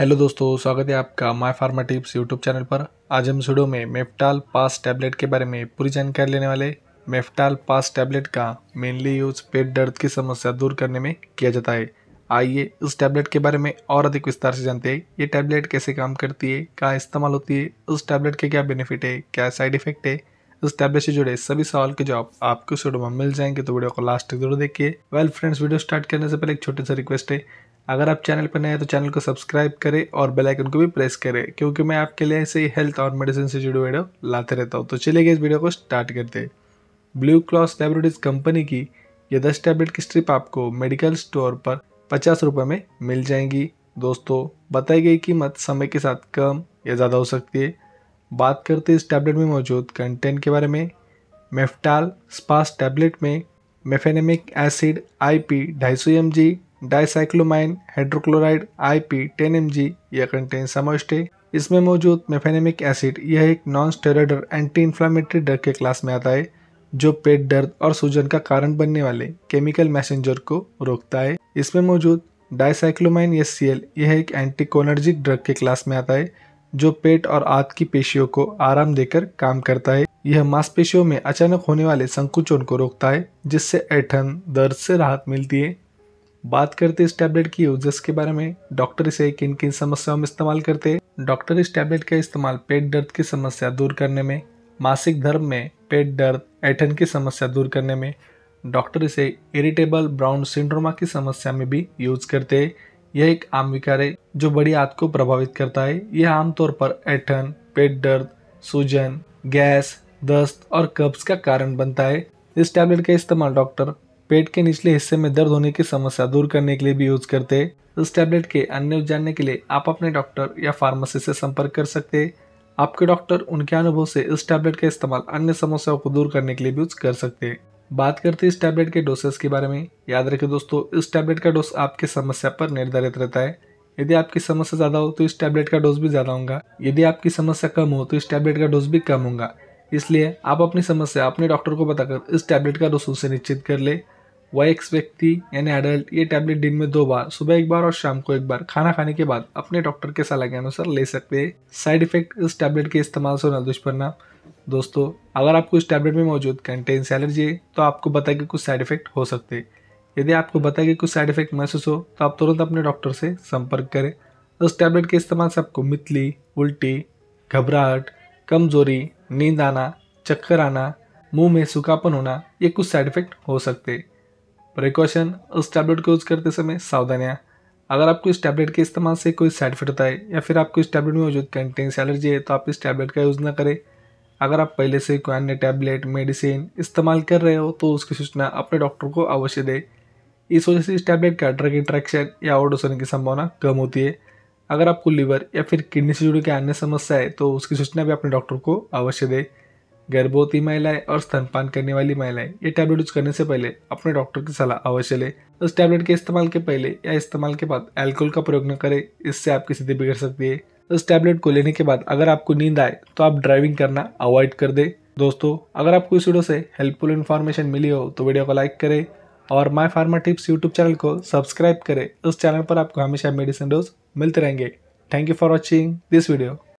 hello दोस्तों स्वागत है आपका my pharma tips YouTube channel पर आज हम वीडियो में मेफ्टाल पास टैबलेट के बारे में पूरी जानकारी लेने वाले मेफ्टाल पास टैबलेट का मेनली यूज पेट दर्द की समस्या दूर करने में किया जाता है आइए इस टैबलेट के बारे में और अधिक विस्तार से जानते हैं ये टैबलेट कैसे काम करती है कहाँ इस्तेमाल होती है उस टैबलेट के क्या बेनिफिट है क्या साइड इफेक्ट है इस टैबलेट से जुड़े सभी सवाल के जवाब आपको इस वीडियो में मिल जाएंगे तो वीडियो को लास्ट तक जरूर देखिए वेल फ्रेंड्स वीडियो स्टार्ट करने से पहले एक छोटे सा रिक्वेस्ट है अगर आप चैनल पर नए हैं तो चैनल को सब्सक्राइब करें और बेल आइकन को भी प्रेस करें क्योंकि मैं आपके लिए ऐसे ही हेल्थ और मेडिसिन से जुड़े वीडियो लाते रहता हूँ तो चलिए इस वीडियो को स्टार्ट करते हैं ब्लू क्रॉस लेबोरेटरीज कंपनी की ये दस टैबलेट की स्ट्रिप आपको मेडिकल स्टोर पर पचास रुपये में मिल जाएंगी दोस्तों बताई गई कीमत समय के साथ कम या ज़्यादा हो सकती है बात करते इस टैबलेट में मौजूद कंटेंट के बारे में मेफ्टाल स्पास टैबलेट में मेफेनेमिक एसिड आई पी ढाई सौ M G dicyclomine hydrochloride I P ten M G यह कंटेंट समाविष्ट है इसमें मौजूद मेफेनेमिक एसिड यह एक non steroid anti inflammatory drug के क्लास में आता है जो पेट दर्द और सूजन का कारण बनने वाले केमिकल मैसेंजर को रोकता है इसमें मौजूद डाइसाइक्लोमाइन एस सी एल यह एक एंटीकोनर्जिक ड्रग के क्लास में आता है जो पेट और आंत की पेशियों को आराम देकर काम करता है यह मांसपेशियों में अचानक होने वाले संकुचन को रोकता है जिससे ऐठन दर्द से राहत मिलती है बात करते इस टैबलेट की यूजर्स के बारे में डॉक्टर इसे किन किन समस्याओं में इस्तेमाल करते हैं डॉक्टर इस टैबलेट का इस्तेमाल पेट दर्द की समस्या दूर करने में मासिक धर्म में पेट दर्द ऐठन की समस्या दूर करने में डॉक्टर इसे इरिटेबल ब्राउन सिंड्रोमा की समस्या में भी यूज करते हैं यह एक आम विकार है जो बड़ी आंत को प्रभावित करता है यह आमतौर पर ऐठन पेट दर्द सूजन गैस दस्त और कब्ज का कारण बनता है इस टैबलेट का इस्तेमाल डॉक्टर पेट के निचले हिस्से में दर्द होने की समस्या दूर करने के लिए भी यूज करते हैं इस टैबलेट के अन्य जानने के लिए आप अपने डॉक्टर या फार्मेसी से संपर्क कर सकते हैं आपके डॉक्टर उनके अनुभव से इस टैबलेट का इस्तेमाल अन्य समस्याओं को दूर करने के लिए भी यूज कर सकते हैं बात करते हैं इस टैबलेट के डोसेस के बारे में याद रखें दोस्तों इस टैबलेट का डोस आपकी समस्या पर निर्धारित रहता है यदि आपकी समस्या ज़्यादा हो तो इस टैबलेट का डोज भी ज़्यादा होगा यदि आपकी समस्या कम हो तो इस टैबलेट का डोज भी कम होगा इसलिए आप अपनी समस्या अपने डॉक्टर को बताकर इस टैबलेट का डोज उसे निश्चित कर ले वह एक व्यक्ति यानी एडल्ट ये टैबलेट दिन में दो बार सुबह एक बार और शाम को एक बार खाना खाने के बाद अपने डॉक्टर के सलाह के अनुसार ले सकते हैं साइड इफेक्ट इस टैबलेट के इस्तेमाल से होना दुष्परिणाम दोस्तों अगर आपको इस टैबलेट में मौजूद कंटेंस एलर्जी है तो आपको बता के कुछ साइड इफेक्ट हो सकते हैं यदि आपको बता के कुछ साइड इफेक्ट महसूस हो तो आप तुरंत अपने डॉक्टर से संपर्क करें उस टैबलेट के इस्तेमाल से आपको मितली उल्टी घबराहट कमजोरी नींद आना चक्कर आना मुंह में सूखापन होना ये कुछ साइड इफेक्ट हो सकते हैं प्रिकॉशन उस टैबलेट को यूज़ करते समय सावधानियाँ अगर आपको इस टैबलेट के इस्तेमाल से कोई साइड इफेक्ट होता है या फिर आपको इस टैबलेट में मौजूद कंटेंस एलर्जी है तो आप इस टैबलेट का यूज़ ना करें अगर आप पहले से कोई अन्य टैबलेट मेडिसिन इस्तेमाल कर रहे हो तो उसकी सूचना अपने डॉक्टर को अवश्य दें इस वजह से इस टैबलेट का ड्रग इंट्रैक्शन या ओडोस होने की संभावना कम होती है अगर आपको लीवर या फिर किडनी से जुड़ी कोई अन्य समस्या है तो उसकी सूचना भी अपने डॉक्टर को अवश्य दें गर्भवती महिलाएं और स्तनपान करने वाली महिलाएं ये टैबलेट यूज करने से पहले अपने डॉक्टर की सलाह अवश्य लें उस टैबलेट के इस्तेमाल के पहले या इस्तेमाल के बाद अल्कोहल का प्रयोग न करें इससे आपकी स्थिति बिगड़ सकती है उस टैबलेट को लेने के बाद अगर आपको नींद आए तो आप ड्राइविंग करना अवॉइड कर दे दोस्तों अगर आपको इस वीडियो से हेल्पफुल इन्फॉर्मेशन मिली हो तो वीडियो को लाइक करें और my pharma tips YouTube channel को सब्सक्राइब करें उस चैनल पर आपको हमेशा मेडिसिन डोज मिलते रहेंगे thank you for watching this video